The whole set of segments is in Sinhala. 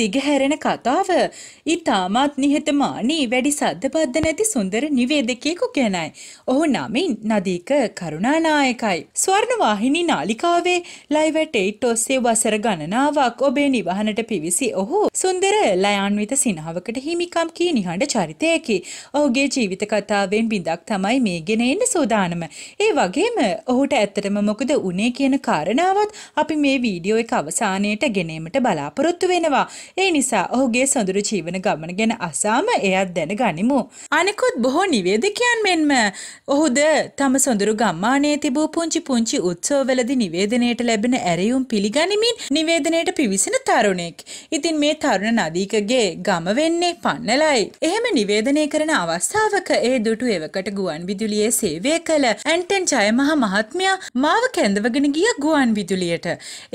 දිගහැරෙන කතාව ඉතාමත් නිහතමානී වැඩි සද්දබද්ධ නැති සුන්දර නිවේදකයෙකු ගැනයි. ඔහු නමින් නදීක කරුණානායකයි. ස්වර්ණවාහිනී නාලිකාවේ ලයිව් ඇට් ඔස්සේ වසර ගණනාවක් ඔබේ නිවහනට පිවිසි ඔහු සුන්දර ලයාන්විත සිනහවකට හිමිකම් කී නිහඬ චරිතයකි. ඔහුගේ ජීවිත කතාවෙන් බිඳක් තමයි මේ ගෙන එන්න සූදානම. ඒ වගේම ඔහුට ඇත්තටම මොකද උනේ කියන කාරණාවත් අපි මේ වීඩියෝ එක අවසානයට ගෙනීමට බලාපොරොත්තු වෙනවා. ඒ නිසා ඔහුගේ සොඳුරු ජීවන ගමන ගැන අසාම එයත් දැන ගනිමු. අනෙකුත් බොහෝ නිවේදකයන් මෙන්ම ඔහුද තම සොඳුරු ගම්මානයේ තිබූ පුංචි පුංචි උත්සවවලදී නිවේදනයට ලැබෙන ඇරයුම් පිළිගනිමින් නිවේදනයට පිවිසෙන තරුණෙක්. ඉතින් මේ තරුණ නදීකගේ ගම වෙන්නේ පන්නලයි. එහෙම නිවේදනය කරන අවස්ථාවක ඒ දුටු එවකට ගුවන් විදුලියේ සේවය කළ ඇන්ටන් ජයමහ මහත්මයා මාව කැඳවගෙන ගිය ගුවන් විදුලියට.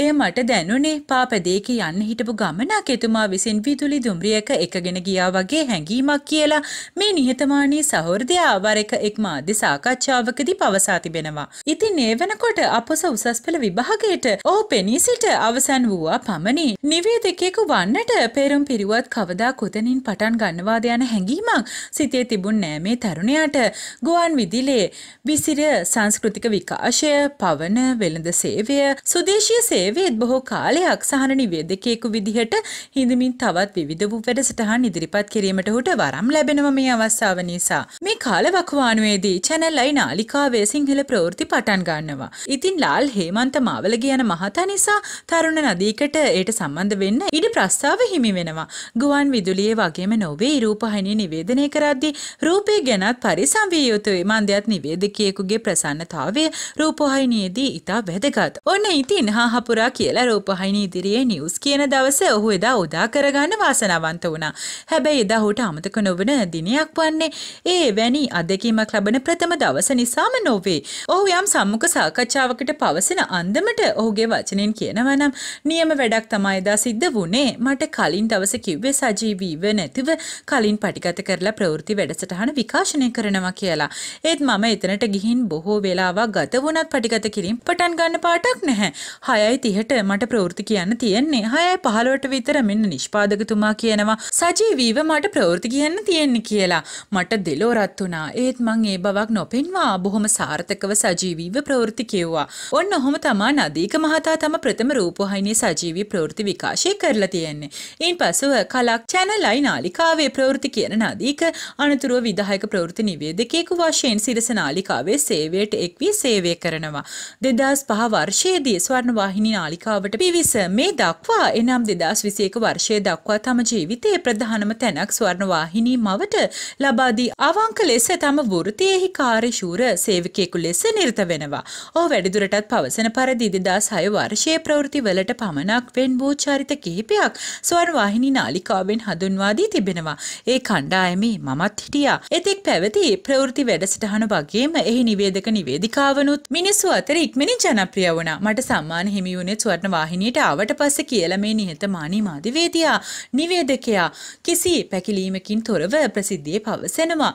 එය මට දැනුනේ පාපදේක යන්න හිටපු ගමනක් එතුමා විසින් විදුලි දුම්රියක එකගෙන ගියා වගේ හැඟීමක් කියලා මේ නිහතමානී සහෘදයා වර එක එක්ම ආදි සාකච්ඡාවකදී පවසා තිබෙනවා. ඉතින් ඒ වෙනකොට අපොස උසස් පෙළ විභාගයට ඔහු පෙනී සිට අවසන් වූවා පමණි. නිවේදකයෙකු වන්නට පෙරම් පිරිවත් කවදා කොතනින් පටන් ගන්නවාද යන හැඟීමක් සිතේ තිබුණ නෑ මේ තරුණයාට. ගුවන් විදුලියේ විසිර සංස්කෘතික විකාශය, පවන වෙළඳ සේවය, සුදේශීය සේවයේත් බොහෝ කාලයක් සහන නිවේදකයෙකු විදිහට හිඳමින් තවත් විවිධ වූ වැඩසටහන් ඉදිරිපත් කිරීමට හුට වරම් ලැබෙනවා මේ අවස්ථාව නිසා. මේ කාලවකවානුවේදී චැනල්ලයි නාලිකාවේ සිංහල ප්‍රවෘති පටන් ගන්නවා. ඉතින් ලාල් හේමන්ත මාවල කියන මහතා නිසා තරුණ නදීකට ඒට සම්බන්ධ වෙන්න ඉඩ ප්‍රස්ථාව හිමි වෙනවා. ගුවන් විදුලියේ වගේම නොවේ රූපහිනී නිවේදනය කරද්දී රූපේ ගැනත් පරිසම් විය යුතුයි. මන්දයත් නිවේදකියෙකුගේ ප්‍රසන්නතාවය රූපහිනියේදී ඉතා වැදගත්. ඔන්න ඉතින් හා හපුරා කියලා රූපහිනී ඉදිරියේ නිවුස් කියන දවස ඔහු එදා උදා කරගන්න වාසනාවන්ත වුණා. හැබැයි එදා ඔහුට අමතක නොවන දිනයක් වන්නේ ඒ නොමැනී අදකීමක් ලබන ප්‍රථම දවස නිසාම නොවේ. ඔහු යම් සම්මුඛ සාකච්ඡාවකට පවසන අන්දමට ඔහුගේ වචනෙන් කියනවා නම් නියම වැඩක් තමයි දා සිද්ධ වුණේ. මට කලින් දවස කිව්වේ සජීවීව නැතිව කලින් පටිගත කරලා ප්‍රවෘත්ති වැඩසටහන විකාශනය කරනවා කියලා. ඒත් මම එතනට ගිහින් බොහෝ වෙලාවක් ගත වුණත් පටිගත කිරීම පටන් ගන්න පාටක් නැහැ. 6:30ට මට ප්‍රවෘත්ති කියන්න තියෙන්නේ. 6:15ට විතර මෙන්න නිෂ්පාදකතුමා කියනවා සජීවීව මට ප්‍රවෘත්ති කියන්න තියෙන්නේ කියලා. මට දෙලෝරත් ජීවත් වුණා. ඒත් මං ඒ බවක් නොපෙන්වා බොහොම සාර්ථකව සජීවීව ප්‍රවෘත්ති කෙව්වා. ඔන්න ඔහොම තමා නදීක මහතා තම ප්‍රථම රූපවාහිනියේ සජීවී ප්‍රවෘත්ති විකාශය කරලා තියෙන්නේ. ඊන්පසුව කලක් channelයි නාලිකාවේ ප්‍රවෘත්ති කියන නදීක අනතුරුව විධායක ප්‍රවෘත්ති නිවේදකයෙකු වශයෙන් සිරස නාලිකාවේ සේවයට එක් වී සේවය කරනවා. 2005 වර්ෂයේදී ස්වර්ණ වාහිනී නාලිකාවට පිවිස මේ දක්වා එනම් 2021 වර්ෂය දක්වා තම ජීවිතයේ ප්‍රධානම තැනක් ස්වර්ණ වාහිනී මවට ලබා දී අවංක ලෙස තම වෘතියෙහි කාර්යශූර සේවකයෙකු ලෙස නිර්ත වෙනවා. ඔහු වැඩිදුරටත් පවසන පරිදි 2006 වර්ෂයේ ප්‍රවෘත්තිවලට පමණක් වෙන් වූ චරිත කිහිපයක් ස්වර්ණ වාහිනී නාලිකාවෙන් හඳුන්වා දී තිබෙනවා. ඒ කණ්ඩායමේ මමත් හිටියා. එතෙක් පැවති ප්‍රවෘත්ති වැඩසටහන වගේම එහි නිවේදක නිවේදිකාවනුත් මිනිස්සු අතර ඉක්මනින් ජනප්‍රිය වුණා. මට සම්මාන හිමි වුණේ ස්වර්ණ වාහිනියට ආවට පස්සේ කියලා මේ නිහතමානී මාධ්‍යවේදියා නිවේදකයා කිසි පැකිලීමකින් තොරව ප්‍රසිද්ධියේ පවසනවා.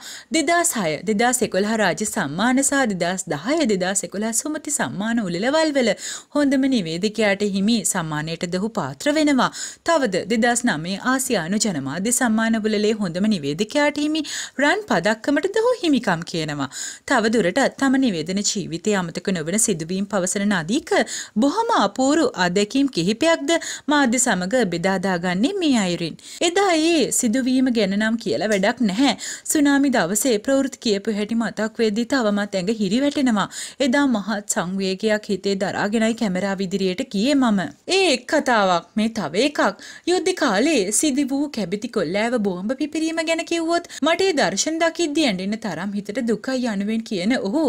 දෙදස් හය දෙදා සෙකොල් හරාජ සම්මාන සහ දෙදස් දහය දෙදා සෙකොලා සුමති සම්මාන උලවල්වල හොඳම නිවේදිකයාට හිමි සම්මානයට දහු පාත්‍ර වෙනවා තවද දෙදස් නමේ ආසියානු ජනමාධ්‍ය සම්මාන උලලේ හොඳම නිවේදිකයාට හිමි රන් පදක්කමට දහු හිමිකම් කියනවා තව දුරටත් තම නිවේදන ජීවිතය අමතක නොවන සිදුවීම් පවසන අධීක බොහොම අපූරු අදැකීම් කිහිපයක්ද මාධ්‍ය සමග බෙදාදාගන්නේ මේ අයුරින්. එදා ඒ සිදුවීම ගැන නම් කියලා වැඩක් නැහැ. සුනාමි දවසේ ඒ ප්‍රවෘත්ති කියපු හැටි මතක් වෙද්දී තවමත් ඇඟ හිරිවැටෙනවා. එදා මහත් සංවේගයක් හිතේ දරාගෙනයි කැමරාව ඉදිරියට ගියේ මම. ඒ එක් කතාවක් මේ තව එකක්. යුද්ධ කාලේ සිදි වූ කැබිති කොල්ලෑව බෝම්බ පිපිරීම ගැන කිව්වොත් මට ඒ දර්ශන දකිද්දී ඇඬෙන තරම් හිතට දුකයි යනුවෙන් කියන ඔහු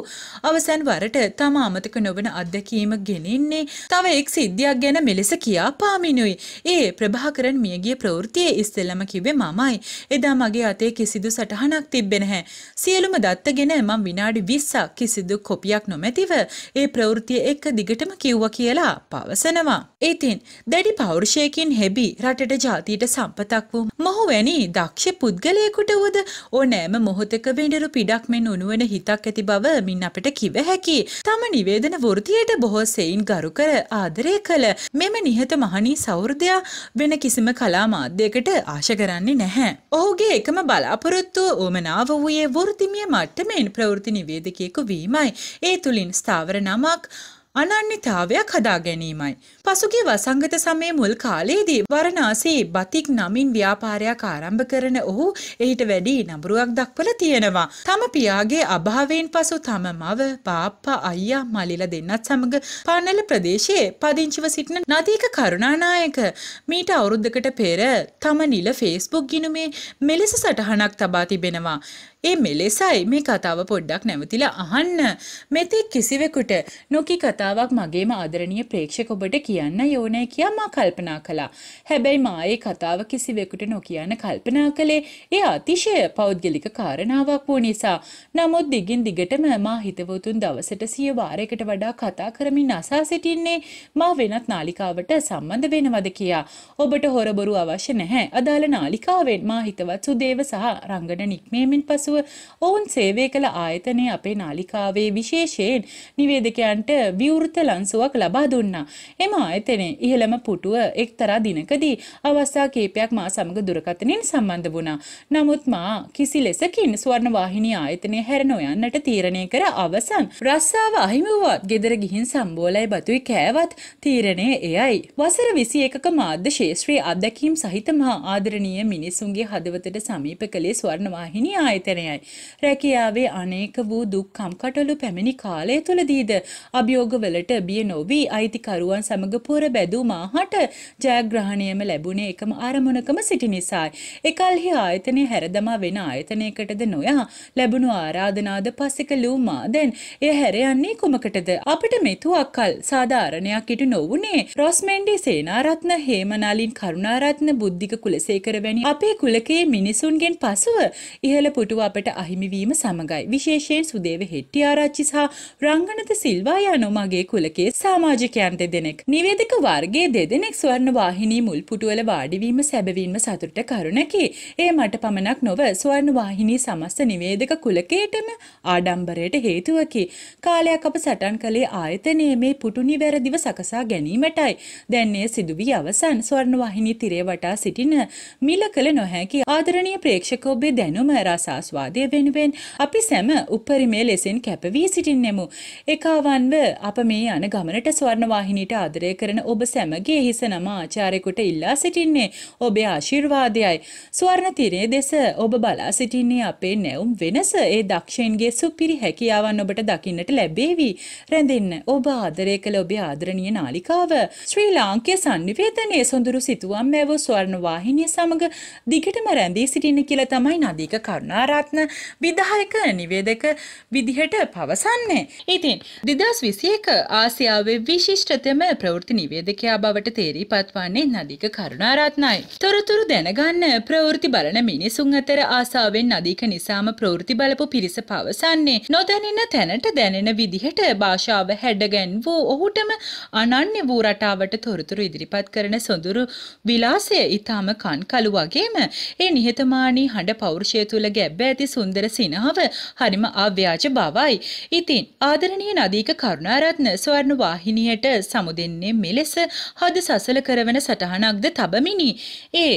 අවසන් වරට තම අමතක නොවන අත්දැකීම ගෙනින්නේ තව එක් සිද්ධියක් ගැන මෙලෙස කියා පාමිනුයි. ඒ ප්‍රභාකරන් මියගිය ප්‍රවෘතියේ ඉස්සෙල්ලම කිව්වේ මමයි. එදා මගේ අතේ කිසිදු සටහනක් තිබ්බේ නැහැ. සියලුම දත්තගෙන මම විනාඩි 20ක් කිසිදු කොපියක් නොමැතිව ඒ ප්‍රවෘත්තිය එක දිගටම කිව්වා කියලා පවසනවා. ඉතින් දැඩි පෞරුෂයකින් හෙබි රටට ජාතියට සම්පතක් වූ මොහු වැනි දක්ෂ පුද්ගලයෙකුට වුවද ඕනෑම මොහොතක වෙඬරු පිටක් මෙන් උණුවන හිතක් ඇති බව මින් අපට කිව හැකි. තම නිවේදන වෘතියට බොහෝ සෙයින් ගරු කර ආදරය කළ මෙම නිහත මහනී සෞර්දයා වෙන කිසිම කලා මාධ්‍යයකට ආශ කරන්නේ නැහැ. ඔහුගේ එකම බලාපොරොත්තුව ඕමනාව වූයේ ක්‍රියාවේ වෘතිමය මට්ටමෙන් ප්‍රවෘත්ති නිවේදකයෙකු වීමයි. ඒ තුලින් ස්ථාවර නමක් අනන්‍යතාවයක් හදා ගැනීමයි. පසුගිය වසංගත සමයේ මුල් කාලයේදී වරණාසී බතික් නමින් ව්‍යාපාරයක් ආරම්භ කරන ඔහු එහිට වැඩි නඹරුවක් දක්වලා තියෙනවා. තම පියාගේ අභාවයෙන් පසු තම මව, පාප්පා, අයියා, මලිලා දෙන්නත් සමග පානල ප්‍රදේශයේ පදිංචිව සිටින නදීක කරුණානායක මීට අවුරුද්දකට පෙර තම නිල Facebook ගිණුමේ මෙලෙස සටහනක් තබා තිබෙනවා. ඒ මෙලෙසයි මේ කතාව පොඩ්ඩක් නැවතිලා අහන්න. මෙතෙක් කිසිවෙකුට නොකි කතාවක් මගේම ආදරණීය ප්‍රේක්ෂක ඔබට කියන්න යෝනෑ කියා මා කල්පනා කළා. හැබැයි මා ඒ කතාව කිසිවෙකුට නොකියන්න කල්පනා කළේ ඒ අතිශය පෞද්ගලික කාරණාවක් වූ නිසා. නමුත් දිගින් දිගටම මා හිතවතුන් දවසට සිය වාරයකට වඩා කතා කරමින් අසා සිටින්නේ මා වෙනත් නාලිකාවට සම්බන්ධ වෙනවද කියා. ඔබට හොරබොරු අවශ්‍ය නැහැ. අදාළ නාලිකාවෙන් මා හිතවත් සුදේව සහ රංගන නික්මේමින් පසු පසුව ඔවුන් සේවය කළ ආයතනය අපේ නාලිකාවේ විශේෂයෙන් නිවේදකයන්ට විවෘත ලන්සුවක් ලබා දුන්නා. එම ආයතනය ඉහළම පුටුව එක්තරා දිනකදී අවස්ථා කීපයක් මා සමග දුරකථනින් සම්බන්ධ වුණා. නමුත් මා කිසි ලෙසකින් ස්වර්ණවාහිනී ආයතනය හැර නොයන්නට තීරණය කර අවසන් රස්සාව අහිමි වුවත් ගෙදර ගිහින් සම්බෝලයි බතුයි කෑවත් තීරණය එයයි. වසර විසි එකක මාධ්‍ය ශේෂත්‍රයේ අත්දැකීම් සහිත මහා ආදරණීය මිනිසුන්ගේ හදවතට සමීප කළේ ස්වර්ණවාහිනී ආයතනය. පාලනයයි. රැකියාවේ අනේක වූ දුක් කම්කටොළු පැමිණි කාලය තුළදීද අභියෝගවලට බිය නොවී අයිතිකරුවන් සමග පොර බැදූ මාහට ජයග්‍රහණයම ලැබුණේ එකම අරමුණකම සිටි නිසායි. එකල්හි ආයතනය හැරදමා වෙන ආයතනයකටද නොයා ලැබුණු ආරාධනාද පසිකලූ මාදැන් එය හැරයන්නේ කුමකටද අපට මෙතු අක්කල් සාධාරණයක් ඉටු නොවුණේ රොස්මෙන්ඩි සේනාරත්න හේමනාලින් කරුණාරත්න බුද්ධික කුලසේකර වැනි අපේ කුලකයේ මිනිසුන්ගෙන් පසුව ඉහළ පුටුව අපට අහිමිවීම සමගයි. විශේෂයෙන් සුදේව හෙට්ටිආරච්චි සහ රංගනත සිල්වා යනු මගේ කුලකේ සමාජිකයන් දෙදෙනෙක්. නිවේදක වර්ගයේ දෙදෙනෙක් ස්වර්ණ වාහිනී මුල් පුටුවල වාඩිවීම සැබවින්ම සතුට කරුණකි. ඒ මට පමණක් නොව ස්වර්ණ වාහිනී සමස්ත නිවේදක කුලකයටම ආඩම්බරයට හේතුවකි. කාලයක් අප සටන් කළේ ආයතනයේ මේ පුටු නිවැරදිව සකසා ගැනීමටයි. දැන් එය සිදුවී අවසන් ස්වර්ණ වාහිනී තිරේ වටා සිටින මිල කළ නොහැකි ආදරණීය ප්‍රේක්ෂක ඔබේ දැනුම රසාස්ව ආස්වාදය වෙනුවෙන් අපි සැම උපරිමය ලෙසින් කැප වී සිටින්නෙමු. එකාවන්ව අප මේ යන ගමනට ස්වර්ණවාහිනීට ආදරය කරන ඔබ සැමගේ හිස නම ආචාර්යකුට ඉල්ලා සිටින්නේ ඔබේ ආශිර්වාදයයි. ස්වර්ණ තිරේ දෙස ඔබ බලා සිටින්නේ අපේ නැවුම් වෙනස ඒ දක්ෂයන්ගේ සුපිරි හැකියාවන් ඔබට දකින්නට ලැබේවි. රැඳෙන්න ඔබ ආදරය කළ ඔබේ ආදරණීය නාලිකාව ශ්‍රී ලාංකේ සංනිවේදනයේ සොඳුරු සිතුවම් මැවූ ස්වර්ණවාහිනිය සමග දිගටම රැඳී සිටින්න කියලා තමයි නදීක කරුණාරත්න රත්න විධායක නිවේදක විදිහට පවසන්නේ. ඉතින් දෙදස් විසියක ආසියාවේ විශිෂ්ටතම ප්‍රවෘති නිවේදකයා බවට තේරී පත්වන්නේ නදීක කරුණාරත්නයි. තොරතුරු දැනගන්න ප්‍රවෘති බලන මිනිසුන් අතර ආසාාවෙන් නදීක නිසාම ප්‍රවෘති බලපු පිරිස පවසන්නේ. නොදැනෙන තැනට දැනෙන විදිහට භාෂාව හැඩගැන් වූ ඔහුටම අනන්‍ය වූ රටාවට තොරතුරු ඉදිරිපත් කරන සොඳුරු විලාසය ඉතාම කන්කලු වගේම ඒ නිහතමානී හඬ පෞරුෂය තුළ ගැබ්බෑ ඇති සුන්දර සිනහව හරිම අව්‍යාජ බවයි. ඉතින් ආදරණීය නදීක කරුණාරත්න ස්වර්ණ වාහිනියට සමුදෙන්නේ මෙලෙස හද සසල කරවන සටහනක්ද තබමිනි. ඒ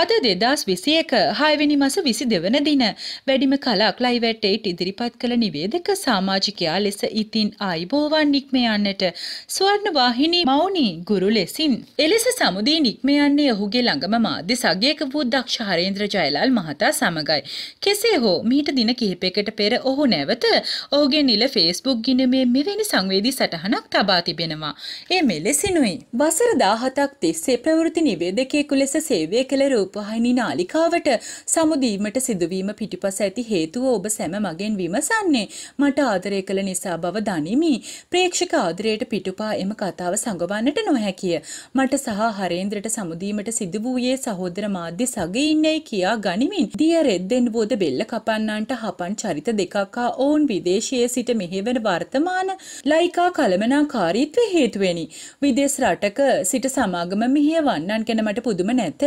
අද දෙදස් විසියක හයවෙනි මස විසි දෙවන දින වැඩිම කලක් ලයිවැට්ටේට ඉදිරිපත් කළ නිවේදක සාමාජිකයා ලෙස ඉතින් අයිබෝවන් නික්මයන්නට ස්වර්ණ වාහිනී මවුනි ගුරු ලෙසින්. එලෙස සමුදී නික්මයන්නේ ඔහුගේ ළඟම මාධ්‍ය සගයක වූ දක්ෂ හරේන්ද්‍ර ජයලාල් මහතා සමගයි. කෙසේ හෝ මීට දින කිහිපෙකට පෙර ඔහු නැවත ඔහුගේ නිල ෆේස්බුක් ගිනමේ මෙවැනි සංවේදී සටහනක් තබා තිබෙනවා. ඒ මෙලෙසිනුයි. වසර දාහතක් තිස්සේ ප්‍රවෘති නිවේදකයෙකු ලෙස සේවය කළ රූ රූපවාහිනී නාලිකාවට සමුදීමට සිදුවීම පිටිපස ඇති හේතුව ඔබ සැම මගෙන් විමසන්නේ. මට ආදරය කළ නිසා බව දනිමි. ප්‍රේක්ෂක ආදරයට පිටුපා එම කතාව සඟවන්නට නොහැකිය. මට සහ හරේන්ද්‍රට සමුදීමට සිදු වූයේ සහෝදර මාධ්‍ය සගයින්නේ කියා ගනිමින්. දිය රෙද්දෙන් බෝධ බෙල්ල කපන්නන්ට හපන් චරිත දෙකක් හා ඔවුන් විදේශයේ සිට මෙහෙවන වර්තමාන ලයිකා කළමනාකාරීත්වය හේතුවෙනි. විදේශ රටක සිට සමාගම මෙහිය වන්නන් ගැන මට පුදුම නැත.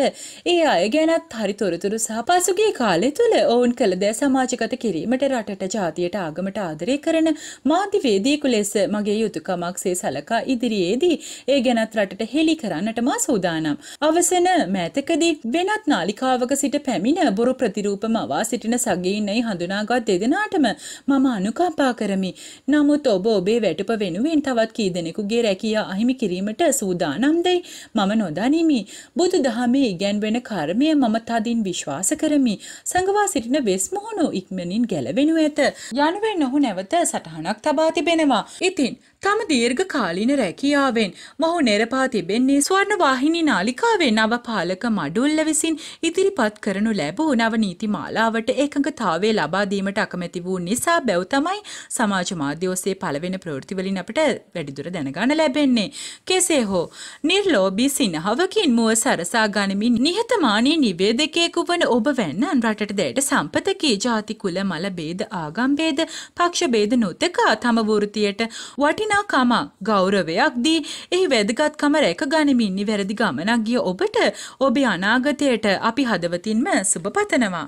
ඒ අයගැනත් හරි තොරතුරු සහපසුගේ කාලෙ තුළ ඔවුන් කළ දෑ සමාජගත කිරීමට රටට ජාතියට ආගමට ආදරය කරන මාධ්‍යවේදීකු ලෙස මගේ යුතුකමක් සේ සලකා ඉදිරියේදී ඒ ගැනත් රටට හෙළි කරන්නට මා සූදානම්. අවසන මෑතකදී වෙනත් නාලිකාවක සිට පැමිණ බොරු ප්‍රතිරූප මවා සිටින සගීනයි හඳුනාගත් දෙදෙනාටම මම අනුකම්පා කරමි. නමුත් ඔබ ඔබේ වැටුප වෙනුවෙන් තවත් කී දෙනෙකුගේ රැකියා අහිමි කිරීමට සූදානම් දෙයි මම නොදනිමි. බුදු දහමේ ඉගැන්වෙන කර්මය මම තදින් විශ්වාස කරමි. සඟවා සිටින වෙස්මුහුණු ඉක්මනින් ගැලවෙනු ඇත. යනුවෙන් ඔහු නැවත සටහනක් තබා තිබෙනවා. ඉතින් තම දීර්ඝ කාලීන රැකියාවෙන් මොහු නෙරපා තිබෙන්නේ ස්වර්ණ වාහිනී නාලිකාවේ නව පාලක මඩුල්ල විසින් ඉදිරිපත් කරනු ලැබූ නව නීති මාලාවට ඒකඟතාවය ලබා දීමට අකමැති වූ නිසා බැව් තමයි සමාජ මාධ්‍ය ඔස්සේ පළවෙන ප්‍රවෘත්තිවලින් අපට වැඩිදුර දැනගන්න ලැබෙන්නේ. කෙසේ හෝ නිර්ලෝභී සිනහවකින් මුව සරසා ගනිමින් නිහතමා සාමාන්‍ය නිවේදකයෙකු වන ඔබ වැන්න අන් රටට දැයට සම්පතකී ජාති කුල මල බේද ආගම් බේද පක්ෂ බේද නොතක තම වෘතියට වටිනාකමක් ගෞරවයක් දී එහි වැදගත්කම රැක ගනිමින් නිවැරදි ගමනක් ගිය ඔබට ඔබේ අනාගතයට අපි හදවතින්ම සුබ පතනවා